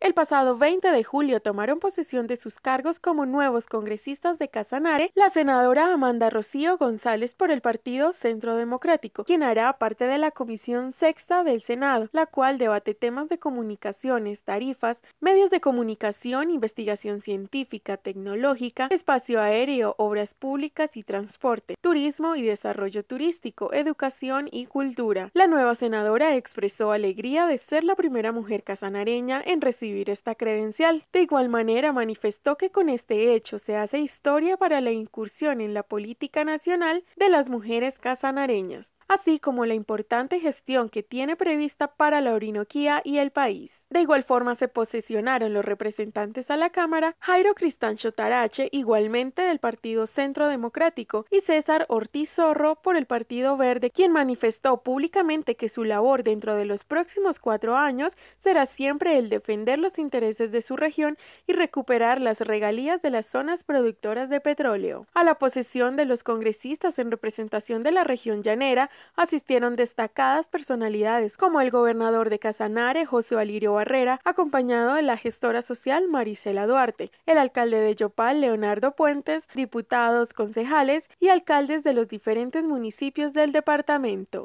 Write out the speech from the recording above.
El pasado 20 de julio tomaron posesión de sus cargos como nuevos congresistas de Casanare la senadora Amanda Rocío González por el partido Centro Democrático, quien hará parte de la Comisión Sexta del Senado, la cual debate temas de comunicaciones, tarifas, medios de comunicación, investigación científica, tecnológica, espacio aéreo, obras públicas y transporte, turismo y desarrollo turístico, educación y cultura. La nueva senadora expresó alegría de ser la primera mujer casanareña en recibir esta credencial. De igual manera, manifestó que con este hecho se hace historia para la incursión en la política nacional de las mujeres casanareñas, así como la importante gestión que tiene prevista para la Orinoquía y el país. De igual forma, se posesionaron los representantes a la Cámara Jairo Cristancho Tarache, igualmente del Partido Centro Democrático, y César Ortiz Zorro por el Partido Verde, quien manifestó públicamente que su labor dentro de los próximos cuatro años será siempre el defender los intereses de su región y recuperar las regalías de las zonas productoras de petróleo. A la posesión de los congresistas en representación de la región llanera asistieron destacadas personalidades como el gobernador de Casanare, José Alirio Barrera, acompañado de la gestora social Marisela Duarte, el alcalde de Yopal, Leonardo Puentes, diputados, concejales y alcaldes de los diferentes municipios del departamento.